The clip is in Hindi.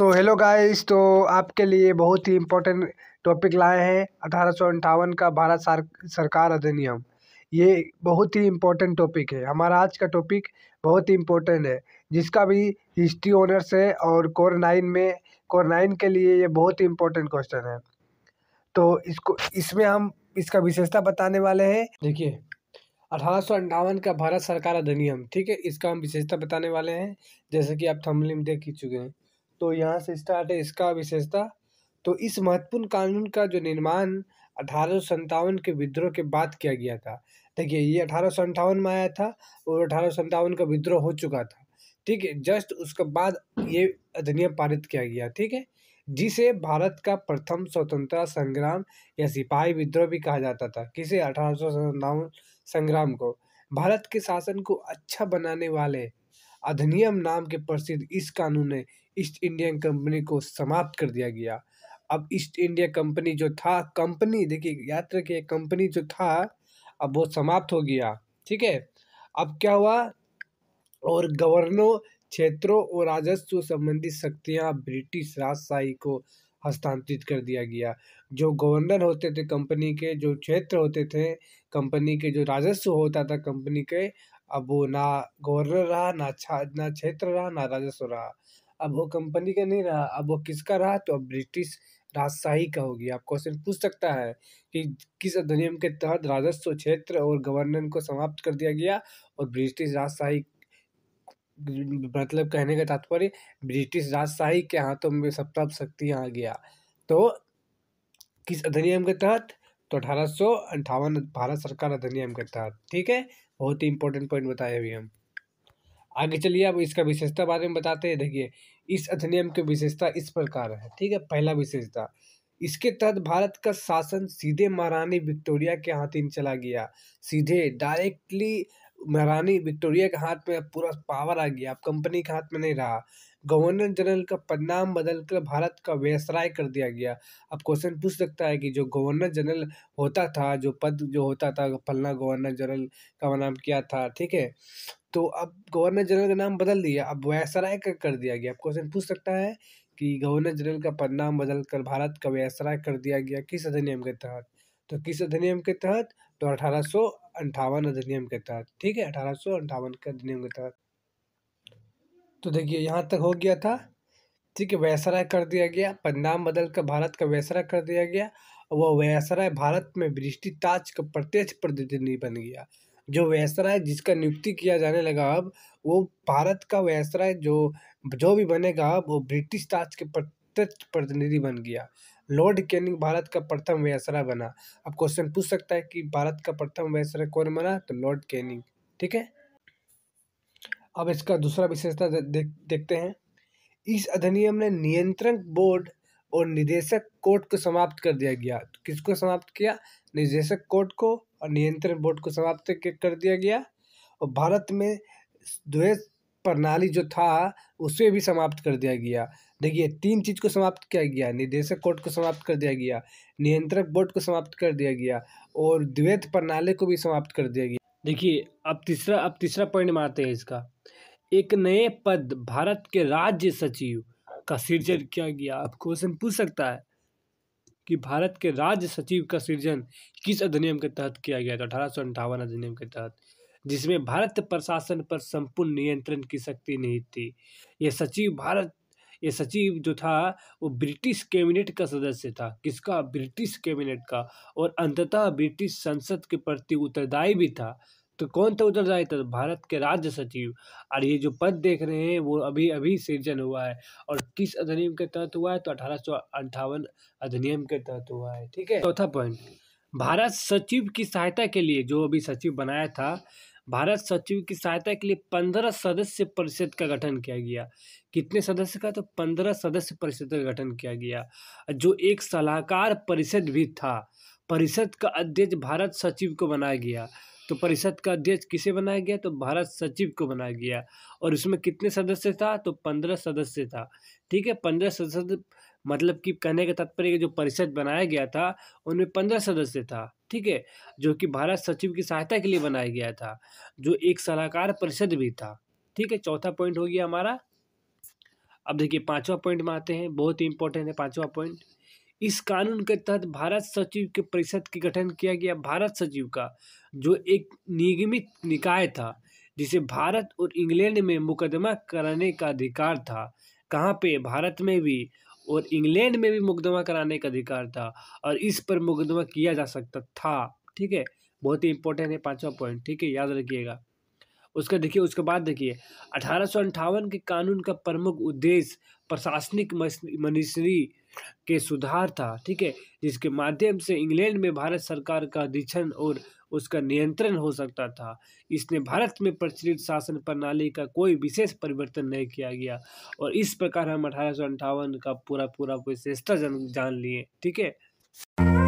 तो हेलो गाइस तो आपके लिए बहुत ही इम्पोर्टेंट टॉपिक लाए हैं अठारह का भारत सरकार अधिनियम ये बहुत ही इम्पोर्टेंट टॉपिक है हमारा आज का टॉपिक बहुत ही इम्पोर्टेंट है जिसका भी हिस्ट्री ऑनर्स है और कोर नाइन में कोर नाइन के लिए ये बहुत ही इम्पोर्टेंट क्वेश्चन है तो इसको इसमें हम इसका विशेषता बताने वाले हैं देखिए अठारह का भारत सरकार अधिनियम ठीक है इसका हम विशेषता बताने वाले हैं जैसे कि आप थमलिम देख ही चुके हैं तो यहाँ से स्टार्ट है इसका विशेषता तो इस महत्वपूर्ण कानून का जो निर्माण अठारह के विद्रोह के बाद किया गया था देखिए ये अठारह में आया था और अठारह का विद्रोह हो चुका था ठीक है जस्ट उसके बाद ये अधिनियम पारित किया गया ठीक है जिसे भारत का प्रथम स्वतंत्रता संग्राम या सिपाही विद्रोह भी कहा जाता था किसे अठारह संग्राम को भारत के शासन को अच्छा बनाने वाले अधिनियम नाम के प्रसिद्ध इस कानून ने ईस्ट इंडियन कंपनी को समाप्त कर दिया गया अब ईस्ट इंडिया कंपनी जो था कंपनी देखिए याद रखिए कंपनी जो था अब वो समाप्त हो गया ठीक है अब क्या हुआ और गवर्नों क्षेत्रों और राजस्व संबंधी शक्तियाँ ब्रिटिश राजशाही को हस्तांतरित कर दिया गया जो गवर्नर होते थे कंपनी के जो क्षेत्र होते थे कंपनी के जो राजस्व होता था कंपनी के अब वो ना गवर्नर रहा ना छा ना क्षेत्र रहा ना राजस्व रहा अब वो कंपनी का नहीं रहा अब वो किसका रहा तो अब ब्रिटिश राजशाही का होगी आप क्वेश्चन पूछ सकता है कि किस अधिनियम के तहत राजस्व क्षेत्र और गवर्नर को समाप्त कर दिया गया और ब्रिटिश राजशाही मतलब कहने का तात्पर्य ब्रिटिश राजशाही के हाथों में सप्ताह शक्ति आ गया तो किस अधिनियम के तहत तो अठारह सौ अंठावन भारत सरकार अधिनियम के तहत ठीक है बहुत ही इंपॉर्टेंट पॉइंट बताए अभी हम आगे चलिए अब इसका विशेषता बारे में बताते हैं देखिए इस अधिनियम की विशेषता इस प्रकार है ठीक है पहला विशेषता इसके तहत भारत का शासन सीधे महारानी विक्टोरिया के हाथ ही चला गया सीधे डायरेक्टली महारानी विक्टोरिया के हाथ में पूरा पावर आ गया अब कंपनी के हाथ में नहीं रहा गवर्नर जनरल का पदनाम बदलकर भारत का व्यसराय कर दिया गया अब क्वेश्चन पूछ सकता है कि जो गवर्नर जनरल होता था जो पद जो होता था फलना गवर्नर जनरल का नाम किया था ठीक है तो अब गवर्नर जनरल का नाम बदल दिया अब वैसराय का कर दिया गया अब क्वेश्चन पूछ सकता है कि गवर्नर जनरल का पद नाम बदल कर भारत का वैसराय कर दिया गया किस अधिनियम के तहत तो किस अधिनियम के तहत तो अठारह अंठावन अधिनियम के तहत ठीक है अठारह अंठावन के अधिनियम के तहत तो देखिए यहाँ तक हो गया था ठीक है वैसराय कर दिया गया पदनाम बदल कर भारत का वैसराय कर दिया गया वह वैसराय भारत में ब्रिटिश ताज का प्रत्यक्ष प्रतिनिधि बन गया जो वायसराय जिसका नियुक्ति किया जाने लगा अब वो भारत का वायसराय जो जो भी बनेगा वो ब्रिटिश राज के प्रत्यक्ष प्रतिनिधि बन गया लॉर्ड कैनिंग भारत का प्रथम वायसराय बना अब क्वेश्चन पूछ सकता है कि भारत का प्रथम वायसराय कौन बना तो लॉर्ड कैनिंग ठीक है अब इसका दूसरा विशेषता देख देखते हैं इस अधिनियम ने नियंत्रण बोर्ड और निदेशक कोर्ट को समाप्त कर दिया गया किसको समाप्त किया निदेशक कोर्ट को और नियंत्रण बोर्ड को समाप्त कर दिया गया और भारत में द्वैत प्रणाली जो था उसे भी समाप्त कर दिया गया देखिए तीन चीज़ को समाप्त किया गया निदेशक कोर्ट को समाप्त कर दिया गया नियंत्रक बोर्ड को समाप्त कर दिया गया और द्वैत प्रणाली को भी समाप्त कर दिया गया देखिए अब तीसरा अब तीसरा पॉइंट मारते हैं इसका एक नए पद भारत के राज्य सचिव का सृजन किया गया अब क्वेश्चन पूछ सकता है कि भारत के राज्य सचिव का सृजन किस अधिनियम के तहत किया गया था अठारह अधिनियम के तहत जिसमें भारत प्रशासन पर संपूर्ण नियंत्रण की शक्ति नहीं थी यह सचिव भारत ये सचिव जो था वो ब्रिटिश कैबिनेट का सदस्य था किसका ब्रिटिश कैबिनेट का और अंततः ब्रिटिश संसद के प्रति उत्तरदायी भी था तो कौन था उधर जाए तो भारत के राज्य सचिव और ये जो पद देख रहे हैं वो अभी अभी सृजन हुआ है और किस अधिनियम के तहत हुआ है तो अठारह अधिनियम के तहत हुआ है ठीक है चौथा पॉइंट भारत सचिव की सहायता के लिए जो अभी सचिव बनाया था भारत सचिव की सहायता के लिए पंद्रह सदस्य परिषद का गठन किया गया कितने सदस्य का तो पंद्रह सदस्य परिषद का गठन किया गया जो एक सलाहकार परिषद भी था परिषद का अध्यक्ष भारत सचिव को बनाया गया तो परिषद का अध्यक्ष किसे बनाया गया तो भारत सचिव को बनाया गया और इसमें कितने सदस्य था तो पंद्रह सदस्य था ठीक है पंद्रह सदस्य मतलब कि कहने का तात्पर्य जो परिषद बनाया गया था उनमें पंद्रह सदस्य था ठीक है जो कि भारत सचिव की सहायता के लिए बनाया गया था जो एक सलाहकार परिषद भी था ठीक है चौथा पॉइंट हो गया हमारा अब देखिए पांचवा पॉइंट में आते हैं बहुत ही इंपॉर्टेंट है पांचवा पॉइंट इस कानून के तहत भारत सचिव के परिषद के गठन किया गया भारत सचिव का जो एक निगमित निकाय था जिसे भारत और इंग्लैंड में मुकदमा कराने का अधिकार था कहाँ पे भारत में भी और इंग्लैंड में भी मुकदमा कराने का अधिकार था और इस पर मुकदमा किया जा सकता था ठीक है बहुत ही इंपॉर्टेंट है पांचवा पॉइंट ठीक है याद रखिएगा उसका देखिए उसके बाद देखिए अठारह के कानून का प्रमुख उद्देश्य प्रशासनिक मनीषरी के सुधार था ठीक है जिसके माध्यम से इंग्लैंड में भारत सरकार का अधीक्षण और उसका नियंत्रण हो सकता था इसने भारत में प्रचलित शासन प्रणाली का कोई विशेष परिवर्तन नहीं किया गया और इस प्रकार हम अठारह का पूरा पूरा विशेषता जान लिए ठीक है